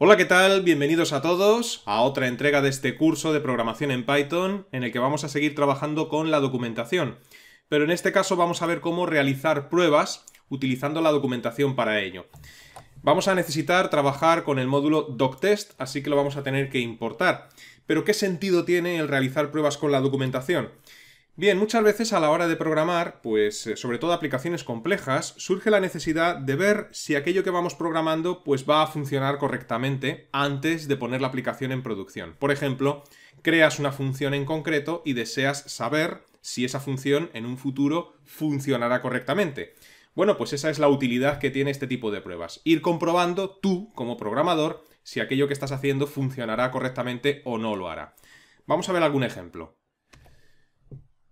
Hola, ¿qué tal? Bienvenidos a todos a otra entrega de este curso de programación en Python en el que vamos a seguir trabajando con la documentación. Pero en este caso vamos a ver cómo realizar pruebas utilizando la documentación para ello. Vamos a necesitar trabajar con el módulo DocTest, así que lo vamos a tener que importar. Pero ¿qué sentido tiene el realizar pruebas con la documentación? Bien, muchas veces a la hora de programar, pues eh, sobre todo aplicaciones complejas, surge la necesidad de ver si aquello que vamos programando pues va a funcionar correctamente antes de poner la aplicación en producción. Por ejemplo, creas una función en concreto y deseas saber si esa función en un futuro funcionará correctamente. Bueno, pues esa es la utilidad que tiene este tipo de pruebas. Ir comprobando tú, como programador, si aquello que estás haciendo funcionará correctamente o no lo hará. Vamos a ver algún ejemplo.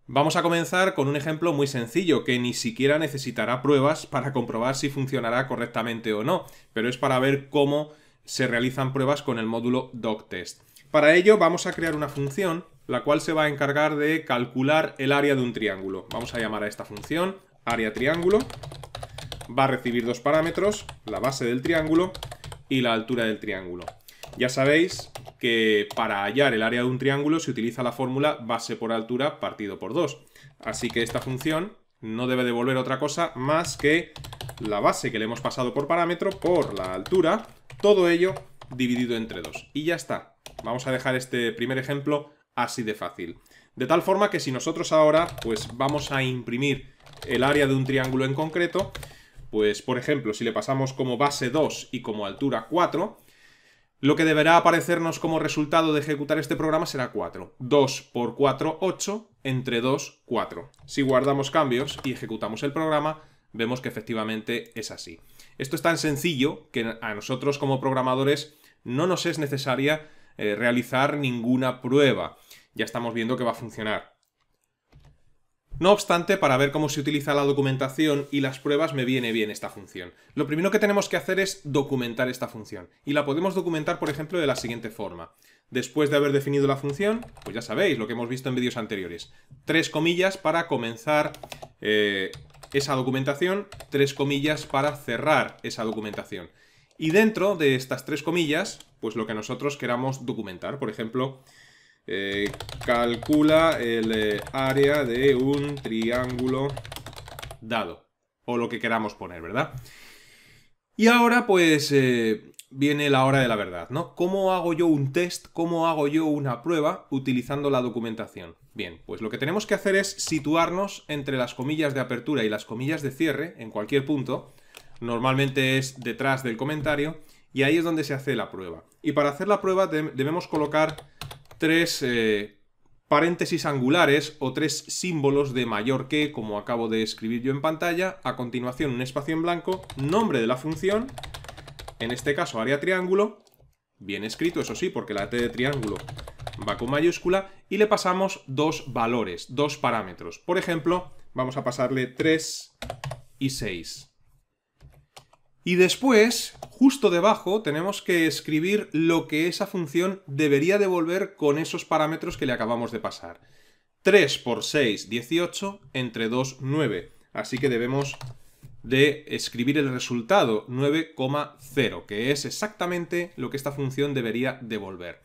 Vamos a comenzar con un ejemplo muy sencillo, que ni siquiera necesitará pruebas para comprobar si funcionará correctamente o no, pero es para ver cómo se realizan pruebas con el módulo DocTest. Para ello vamos a crear una función, la cual se va a encargar de calcular el área de un triángulo. Vamos a llamar a esta función área triángulo, va a recibir dos parámetros, la base del triángulo y la altura del triángulo. Ya sabéis que para hallar el área de un triángulo se utiliza la fórmula base por altura partido por 2. Así que esta función no debe devolver otra cosa más que la base que le hemos pasado por parámetro por la altura, todo ello dividido entre 2. Y ya está. Vamos a dejar este primer ejemplo así de fácil. De tal forma que si nosotros ahora pues vamos a imprimir el área de un triángulo en concreto, pues por ejemplo si le pasamos como base 2 y como altura 4, lo que deberá aparecernos como resultado de ejecutar este programa será 4. 2 por 4, 8, entre 2, 4. Si guardamos cambios y ejecutamos el programa, vemos que efectivamente es así. Esto es tan sencillo que a nosotros como programadores no nos es necesaria eh, realizar ninguna prueba. Ya estamos viendo que va a funcionar. No obstante, para ver cómo se utiliza la documentación y las pruebas me viene bien esta función. Lo primero que tenemos que hacer es documentar esta función. Y la podemos documentar, por ejemplo, de la siguiente forma. Después de haber definido la función, pues ya sabéis lo que hemos visto en vídeos anteriores. Tres comillas para comenzar eh, esa documentación, tres comillas para cerrar esa documentación. Y dentro de estas tres comillas, pues lo que nosotros queramos documentar. Por ejemplo, eh, calcula el eh, área de un triángulo dado. O lo que queramos poner, ¿verdad? Y ahora, pues, eh, viene la hora de la verdad, ¿no? ¿Cómo hago yo un test? ¿Cómo hago yo una prueba utilizando la documentación? Bien, pues lo que tenemos que hacer es situarnos entre las comillas de apertura y las comillas de cierre, en cualquier punto. Normalmente es detrás del comentario. Y ahí es donde se hace la prueba. Y para hacer la prueba debemos colocar tres eh, paréntesis angulares o tres símbolos de mayor que, como acabo de escribir yo en pantalla, a continuación un espacio en blanco, nombre de la función, en este caso área triángulo, bien escrito eso sí, porque la T de triángulo va con mayúscula, y le pasamos dos valores, dos parámetros. Por ejemplo, vamos a pasarle 3 y 6. Y después, justo debajo, tenemos que escribir lo que esa función debería devolver con esos parámetros que le acabamos de pasar. 3 por 6, 18, entre 2, 9. Así que debemos de escribir el resultado 9,0, que es exactamente lo que esta función debería devolver.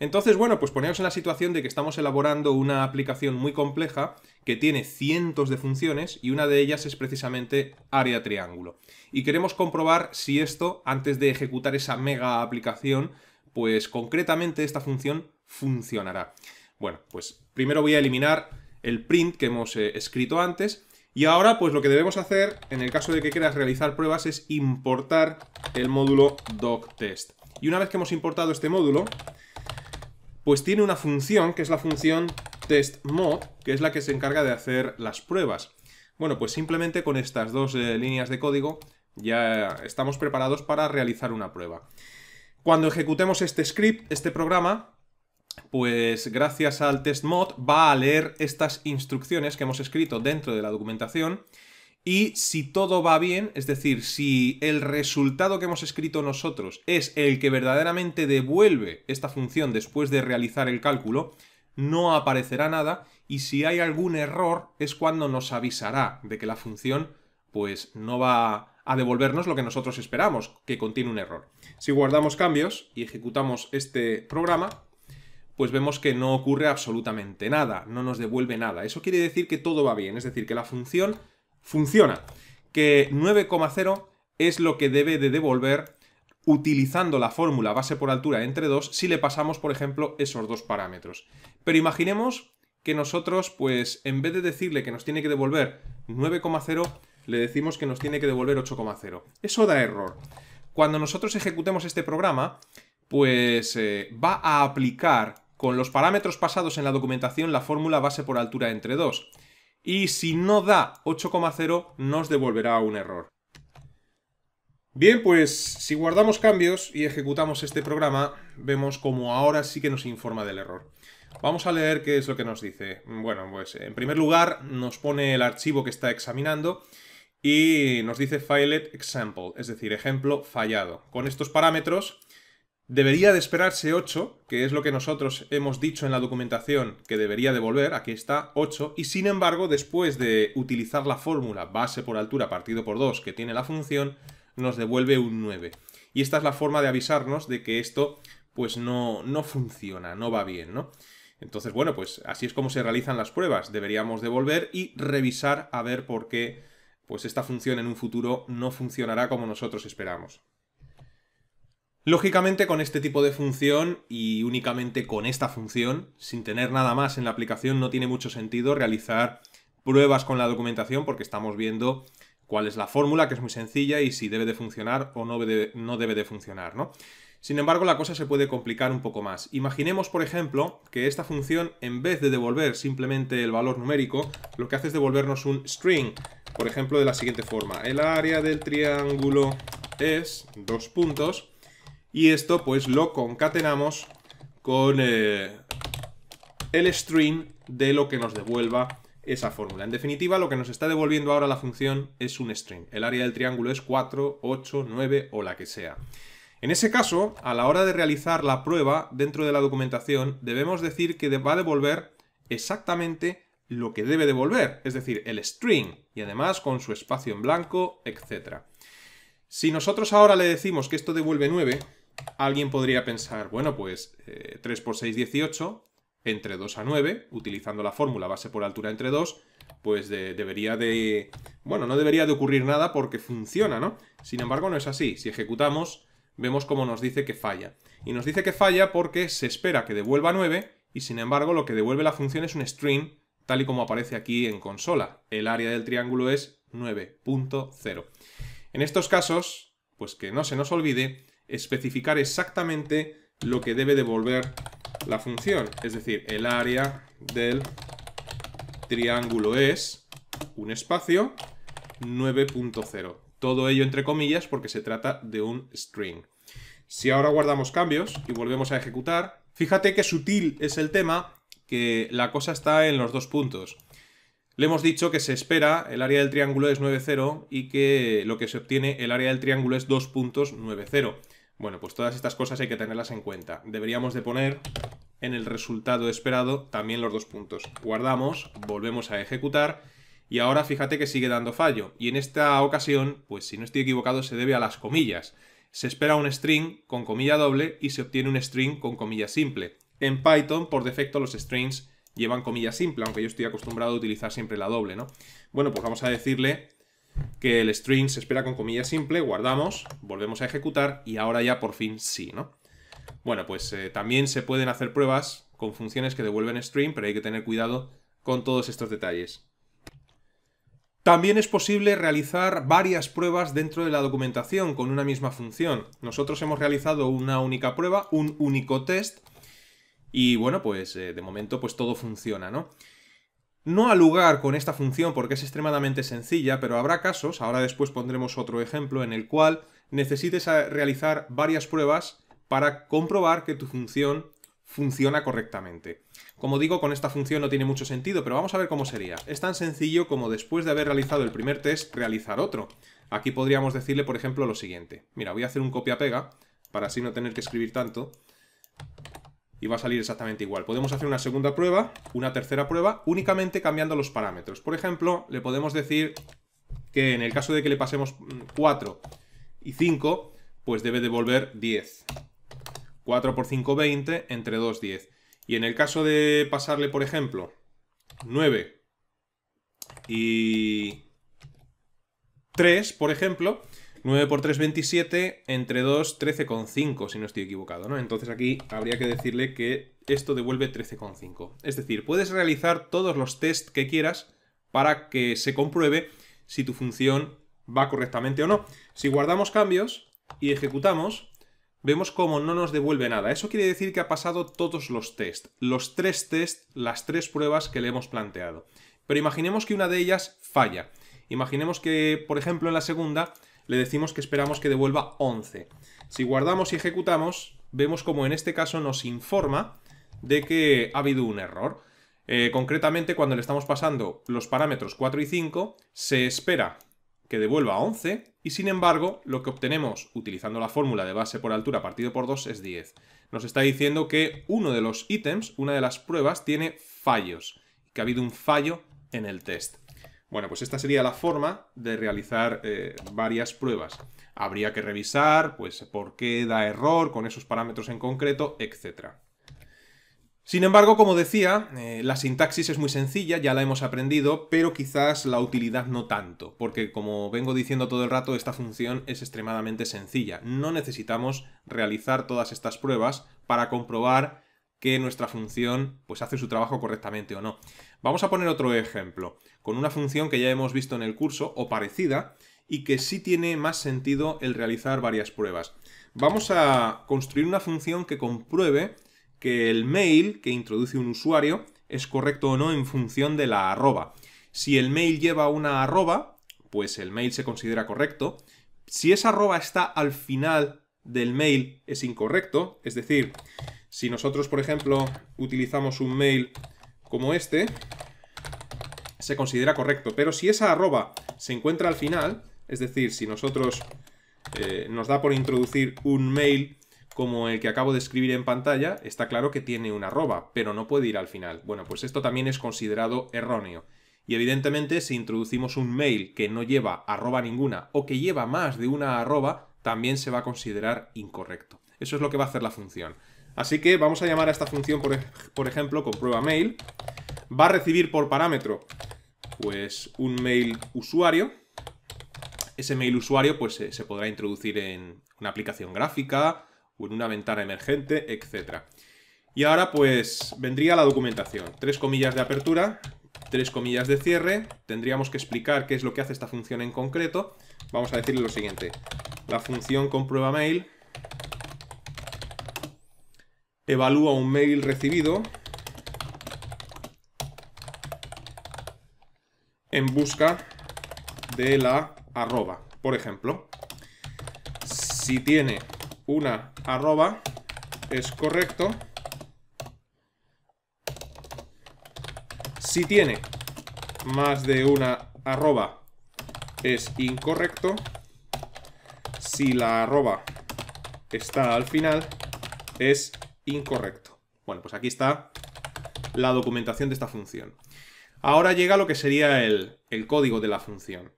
Entonces, bueno, pues poneos en la situación de que estamos elaborando una aplicación muy compleja que tiene cientos de funciones y una de ellas es precisamente área triángulo. Y queremos comprobar si esto, antes de ejecutar esa mega aplicación, pues concretamente esta función funcionará. Bueno, pues primero voy a eliminar el print que hemos eh, escrito antes y ahora pues lo que debemos hacer en el caso de que quieras realizar pruebas es importar el módulo doctest. Y una vez que hemos importado este módulo, pues tiene una función, que es la función testMod, que es la que se encarga de hacer las pruebas. Bueno, pues simplemente con estas dos eh, líneas de código ya estamos preparados para realizar una prueba. Cuando ejecutemos este script, este programa, pues gracias al testMod va a leer estas instrucciones que hemos escrito dentro de la documentación y si todo va bien, es decir, si el resultado que hemos escrito nosotros es el que verdaderamente devuelve esta función después de realizar el cálculo, no aparecerá nada y si hay algún error es cuando nos avisará de que la función pues no va a devolvernos lo que nosotros esperamos, que contiene un error. Si guardamos cambios y ejecutamos este programa, pues vemos que no ocurre absolutamente nada, no nos devuelve nada. Eso quiere decir que todo va bien, es decir, que la función funciona, que 9,0 es lo que debe de devolver utilizando la fórmula base por altura entre 2 si le pasamos, por ejemplo, esos dos parámetros. Pero imaginemos que nosotros, pues, en vez de decirle que nos tiene que devolver 9,0, le decimos que nos tiene que devolver 8,0. Eso da error. Cuando nosotros ejecutemos este programa, pues eh, va a aplicar con los parámetros pasados en la documentación la fórmula base por altura entre 2 y si no da 8,0 nos devolverá un error. Bien, pues si guardamos cambios y ejecutamos este programa, vemos como ahora sí que nos informa del error. Vamos a leer qué es lo que nos dice. Bueno, pues en primer lugar nos pone el archivo que está examinando y nos dice filet example, es decir, ejemplo fallado. Con estos parámetros Debería de esperarse 8, que es lo que nosotros hemos dicho en la documentación que debería devolver, aquí está 8, y sin embargo, después de utilizar la fórmula base por altura partido por 2 que tiene la función, nos devuelve un 9. Y esta es la forma de avisarnos de que esto pues no, no funciona, no va bien, ¿no? Entonces, bueno, pues así es como se realizan las pruebas. Deberíamos devolver y revisar a ver por qué pues esta función en un futuro no funcionará como nosotros esperamos. Lógicamente con este tipo de función y únicamente con esta función, sin tener nada más en la aplicación, no tiene mucho sentido realizar pruebas con la documentación porque estamos viendo cuál es la fórmula, que es muy sencilla y si debe de funcionar o no debe, de funcionar, Sin embargo, la cosa se puede complicar un poco más. Imaginemos, por ejemplo, que esta función, en vez de devolver simplemente el valor numérico, lo que hace es devolvernos un string, por ejemplo, de la siguiente forma. El área del triángulo es dos puntos y esto pues lo concatenamos con eh, el string de lo que nos devuelva esa fórmula. En definitiva, lo que nos está devolviendo ahora la función es un string. El área del triángulo es 4, 8, 9 o la que sea. En ese caso, a la hora de realizar la prueba dentro de la documentación, debemos decir que va a devolver exactamente lo que debe devolver, es decir, el string, y además con su espacio en blanco, etc. Si nosotros ahora le decimos que esto devuelve 9, alguien podría pensar, bueno, pues 3 eh, por 6, 18, entre 2 a 9, utilizando la fórmula base por altura entre 2, pues debería de... Bueno, no debería de ocurrir nada porque funciona, ¿no? Sin embargo, no es así. Si ejecutamos, vemos cómo nos dice que falla. Y nos dice que falla porque se espera que devuelva 9 y sin embargo lo que devuelve la función es un string tal y como aparece aquí en consola. El área del triángulo es 9.0. En estos casos, pues que no se nos olvide especificar exactamente lo que debe devolver la función. Es decir, el área del triángulo es un espacio 9.0. Todo ello entre comillas porque se trata de un string. Si ahora guardamos cambios y volvemos a ejecutar, fíjate qué sutil es el tema, que la cosa está en los dos puntos. Le hemos dicho que se espera, el área del triángulo es 9,0 y que lo que se obtiene, el área del triángulo es 2.90. Bueno, pues todas estas cosas hay que tenerlas en cuenta. Deberíamos de poner en el resultado esperado también los dos puntos. Guardamos, volvemos a ejecutar y ahora fíjate que sigue dando fallo. Y en esta ocasión, pues si no estoy equivocado, se debe a las comillas. Se espera un string con comilla doble y se obtiene un string con comilla simple. En Python, por defecto, los strings llevan comilla simple, aunque yo estoy acostumbrado a utilizar siempre la doble, ¿no? Bueno, pues vamos a decirle que el string se espera con comillas simple, guardamos, volvemos a ejecutar y ahora ya por fin sí, ¿no? Bueno, pues eh, también se pueden hacer pruebas con funciones que devuelven string, pero hay que tener cuidado con todos estos detalles. También es posible realizar varias pruebas dentro de la documentación con una misma función. Nosotros hemos realizado una única prueba, un único test, y bueno, pues eh, de momento pues todo funciona, ¿no? No al lugar con esta función porque es extremadamente sencilla, pero habrá casos, ahora después pondremos otro ejemplo, en el cual necesites realizar varias pruebas para comprobar que tu función funciona correctamente. Como digo, con esta función no tiene mucho sentido, pero vamos a ver cómo sería. Es tan sencillo como después de haber realizado el primer test, realizar otro. Aquí podríamos decirle, por ejemplo, lo siguiente. Mira, voy a hacer un copia-pega, para así no tener que escribir tanto y va a salir exactamente igual. Podemos hacer una segunda prueba, una tercera prueba, únicamente cambiando los parámetros. Por ejemplo, le podemos decir que en el caso de que le pasemos 4 mm, y 5, pues debe devolver 10. 4 por 5, 20, entre 2, 10. Y en el caso de pasarle, por ejemplo, 9 y 3, por ejemplo, 9 por 3, 27, entre 2, 13,5, si no estoy equivocado, ¿no? Entonces aquí habría que decirle que esto devuelve 13,5. Es decir, puedes realizar todos los test que quieras para que se compruebe si tu función va correctamente o no. Si guardamos cambios y ejecutamos, vemos como no nos devuelve nada. Eso quiere decir que ha pasado todos los test, los tres test, las tres pruebas que le hemos planteado. Pero imaginemos que una de ellas falla. Imaginemos que, por ejemplo, en la segunda le decimos que esperamos que devuelva 11. Si guardamos y ejecutamos, vemos como en este caso nos informa de que ha habido un error. Eh, concretamente, cuando le estamos pasando los parámetros 4 y 5, se espera que devuelva 11 y sin embargo lo que obtenemos utilizando la fórmula de base por altura partido por 2 es 10. Nos está diciendo que uno de los ítems, una de las pruebas, tiene fallos, que ha habido un fallo en el test. Bueno, pues esta sería la forma de realizar eh, varias pruebas. Habría que revisar, pues, por qué da error con esos parámetros en concreto, etc. Sin embargo, como decía, eh, la sintaxis es muy sencilla, ya la hemos aprendido, pero quizás la utilidad no tanto, porque como vengo diciendo todo el rato, esta función es extremadamente sencilla. No necesitamos realizar todas estas pruebas para comprobar que nuestra función pues hace su trabajo correctamente o no. Vamos a poner otro ejemplo, con una función que ya hemos visto en el curso o parecida y que sí tiene más sentido el realizar varias pruebas. Vamos a construir una función que compruebe que el mail que introduce un usuario es correcto o no en función de la arroba. Si el mail lleva una arroba, pues el mail se considera correcto. Si esa arroba está al final del mail es incorrecto. Es decir, si nosotros, por ejemplo, utilizamos un mail como este, se considera correcto. Pero si esa arroba se encuentra al final, es decir, si nosotros eh, nos da por introducir un mail como el que acabo de escribir en pantalla, está claro que tiene una arroba, pero no puede ir al final. Bueno, pues esto también es considerado erróneo. Y evidentemente, si introducimos un mail que no lleva arroba ninguna o que lleva más de una arroba, también se va a considerar incorrecto. Eso es lo que va a hacer la función. Así que vamos a llamar a esta función, por, ejemplo, con prueba mail. Va a recibir por parámetro, pues, un mail usuario. Ese mail usuario, pues, se, podrá introducir en una aplicación gráfica o en una ventana emergente, etc. Y ahora, pues, vendría la documentación. Tres comillas de apertura, tres comillas de cierre. Tendríamos que explicar qué es lo que hace esta función en concreto vamos a decirle lo siguiente. La función comprueba mail evalúa un mail recibido en busca de la arroba. Por ejemplo, si tiene una arroba, es correcto. Si tiene más de una arroba, es incorrecto si la arroba está al final, es incorrecto. Bueno, pues aquí está la documentación de esta función. Ahora llega lo que sería el, código de la función.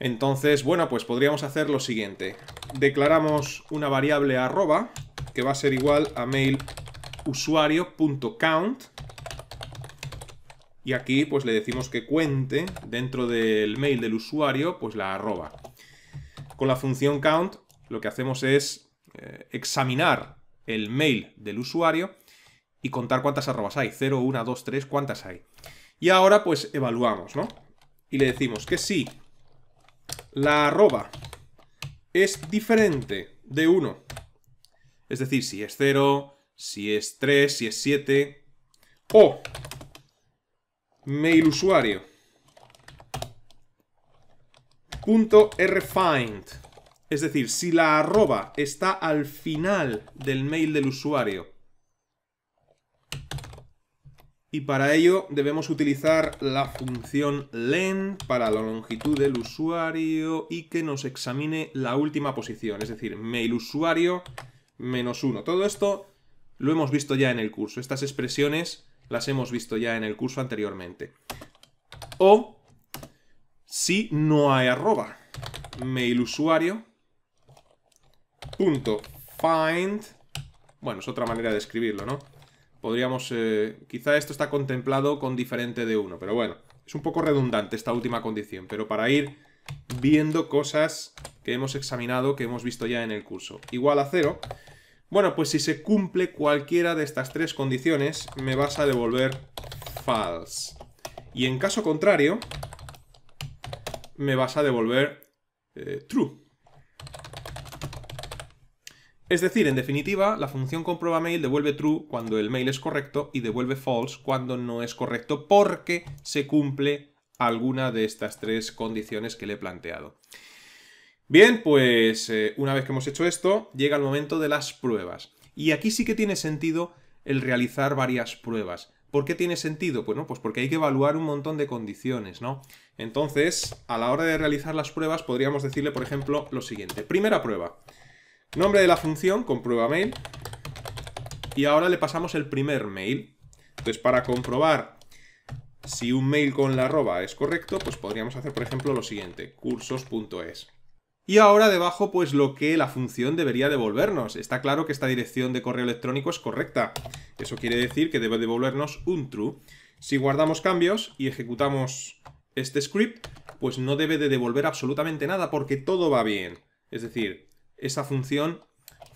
Entonces, bueno, pues podríamos hacer lo siguiente. Declaramos una variable arroba que va a ser igual a mail usuario.count y aquí pues le decimos que cuente dentro del mail del usuario pues la arroba. Con la función count lo que hacemos es eh, examinar el mail del usuario y contar cuántas arrobas hay, 0, 1, 2, 3, cuántas hay. Y ahora pues evaluamos, ¿no? Y le decimos que si la arroba es diferente de 1, es decir, si es 0, si es 3, si es 7, o mail Es decir, si la arroba está al final del mail del usuario. Y para ello debemos utilizar la función len para la longitud del usuario y que nos examine la última posición, es decir, mail usuario menos uno. Todo esto lo hemos visto ya en el curso. Estas expresiones las hemos visto ya en el curso anteriormente. O si no hay arroba, mail usuario, punto find, bueno, es otra manera de escribirlo, ¿no? Podríamos, eh, quizá esto está contemplado con diferente de uno, pero bueno, es un poco redundante esta última condición, pero para ir viendo cosas que hemos examinado, que hemos visto ya en el curso. Igual a cero, bueno, pues si se cumple cualquiera de estas tres condiciones, me vas a devolver false. Y en caso contrario, me vas a devolver eh, true. Es decir, en definitiva, la función mail devuelve true cuando el mail es correcto y devuelve false cuando no es correcto porque se cumple alguna de estas tres condiciones que le he planteado. Bien, pues eh, una vez que hemos hecho esto, llega el momento de las pruebas. Y aquí sí que tiene sentido el realizar varias pruebas. ¿Por qué tiene sentido? Bueno, pues, pues porque hay que evaluar un montón de condiciones, ¿no? Entonces, a la hora de realizar las pruebas, podríamos decirle, por ejemplo, lo siguiente. Primera prueba. Nombre de la función, comprueba mail. Y ahora le pasamos el primer mail. Entonces, para comprobar si un mail con la arroba es correcto, pues podríamos hacer, por ejemplo, lo siguiente. cursos.es. Y ahora debajo pues lo que la función debería devolvernos. Está claro que esta dirección de correo electrónico es correcta. Eso quiere decir que debe devolvernos un true. Si guardamos cambios y ejecutamos este script, pues no debe de devolver absolutamente nada porque todo va bien. Es decir, esa función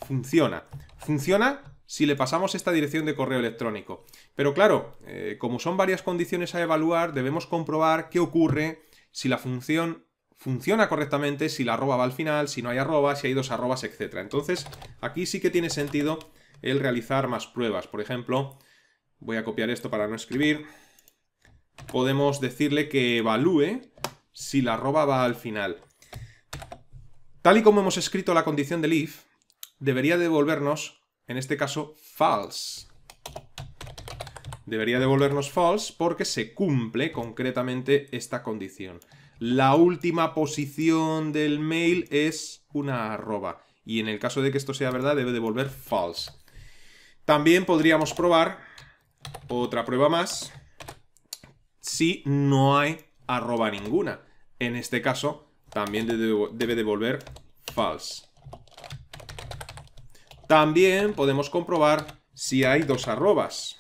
funciona. Funciona si le pasamos esta dirección de correo electrónico. Pero claro, eh, como son varias condiciones a evaluar, debemos comprobar qué ocurre si la función funciona correctamente si la arroba va al final, si no hay arroba, si hay dos arrobas, etc. Entonces, aquí sí que tiene sentido el realizar más pruebas. Por ejemplo, voy a copiar esto para no escribir. Podemos decirle que evalúe si la arroba va al final. Tal y como hemos escrito la condición del if, debería devolvernos, en este caso, false. Debería devolvernos false porque se cumple concretamente esta condición la última posición del mail es una arroba. Y en el caso de que esto sea verdad, debe devolver false. También podríamos probar otra prueba más si no hay arroba ninguna. En este caso, también debe devolver false. También podemos comprobar si hay dos arrobas.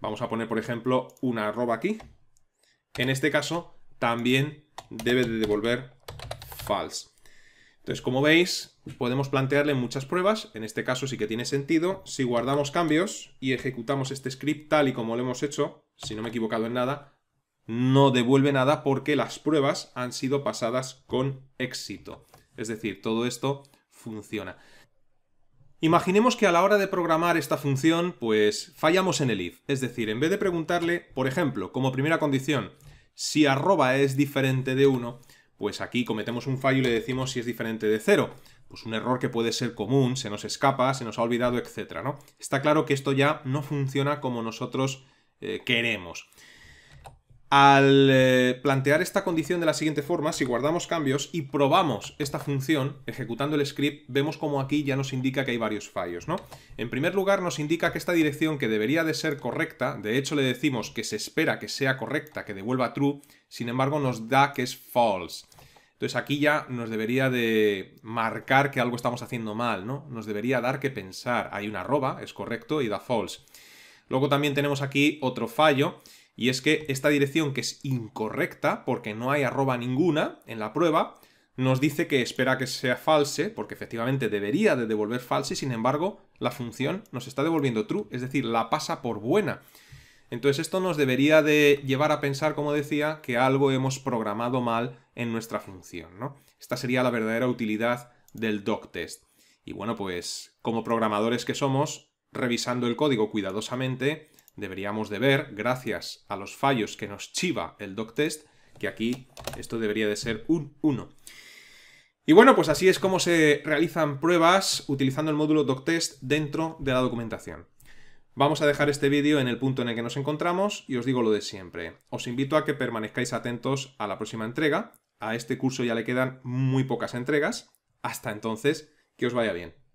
Vamos a poner, por ejemplo, una arroba aquí en este caso también debe de devolver false. Entonces, como veis, podemos plantearle muchas pruebas, en este caso sí que tiene sentido. Si guardamos cambios y ejecutamos este script tal y como lo hemos hecho, si no me he equivocado en nada, no devuelve nada porque las pruebas han sido pasadas con éxito. Es decir, todo esto funciona. Imaginemos que a la hora de programar esta función, pues fallamos en el if. Es decir, en vez de preguntarle, por ejemplo, como primera condición, si arroba es diferente de 1, pues aquí cometemos un fallo y le decimos si es diferente de 0. Pues un error que puede ser común, se nos escapa, se nos ha olvidado, etc. ¿no? Está claro que esto ya no funciona como nosotros eh, queremos. Al eh, plantear esta condición de la siguiente forma, si guardamos cambios y probamos esta función ejecutando el script, vemos como aquí ya nos indica que hay varios fallos, ¿no? En primer lugar, nos indica que esta dirección que debería de ser correcta, de hecho le decimos que se espera que sea correcta, que devuelva true, sin embargo nos da que es false. Entonces aquí ya nos debería de marcar que algo estamos haciendo mal, ¿no? Nos debería dar que pensar. Hay una arroba, es correcto, y da false. Luego también tenemos aquí otro fallo, y es que esta dirección que es incorrecta, porque no hay arroba ninguna en la prueba, nos dice que espera que sea false, porque efectivamente debería de devolver false, sin embargo, la función nos está devolviendo true, es decir, la pasa por buena. Entonces esto nos debería de llevar a pensar, como decía, que algo hemos programado mal en nuestra función, ¿no? Esta sería la verdadera utilidad del doc test. Y bueno, pues como programadores que somos, revisando el código cuidadosamente, deberíamos de ver, gracias a los fallos que nos chiva el doctest, que aquí esto debería de ser un 1. Y bueno, pues así es como se realizan pruebas utilizando el módulo doctest dentro de la documentación. Vamos a dejar este vídeo en el punto en el que nos encontramos y os digo lo de siempre. Os invito a que permanezcáis atentos a la próxima entrega. A este curso ya le quedan muy pocas entregas. Hasta entonces, que os vaya bien.